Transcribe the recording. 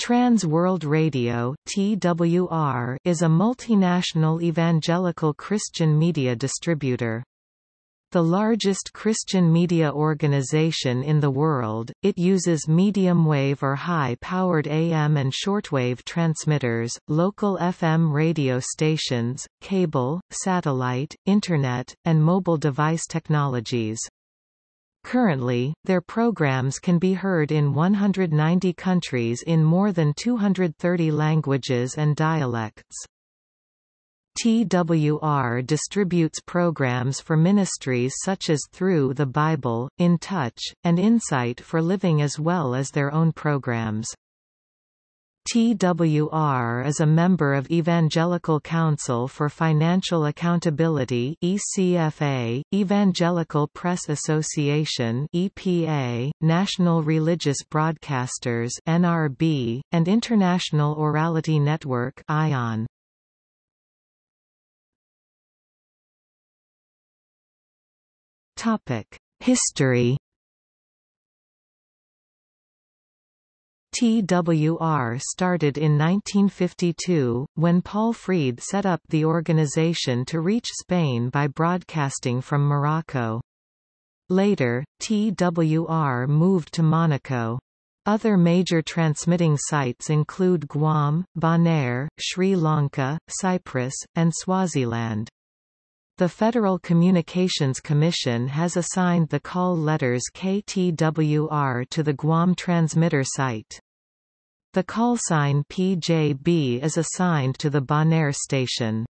Trans World Radio (TWR) is a multinational evangelical Christian media distributor. The largest Christian media organization in the world, it uses medium wave or high powered AM and shortwave transmitters, local FM radio stations, cable, satellite, internet, and mobile device technologies. Currently, their programs can be heard in 190 countries in more than 230 languages and dialects. TWR distributes programs for ministries such as Through the Bible, In Touch, and Insight for Living as well as their own programs. TWR is a member of Evangelical Council for Financial Accountability ECFA, Evangelical Press Association EPA, National Religious Broadcasters NRB, and International Orality Network ION. Topic: History TWR started in 1952, when Paul Freed set up the organization to reach Spain by broadcasting from Morocco. Later, TWR moved to Monaco. Other major transmitting sites include Guam, Bonaire, Sri Lanka, Cyprus, and Swaziland. The Federal Communications Commission has assigned the call letters KTWR to the Guam transmitter site. The callsign PJB is assigned to the Bonaire station.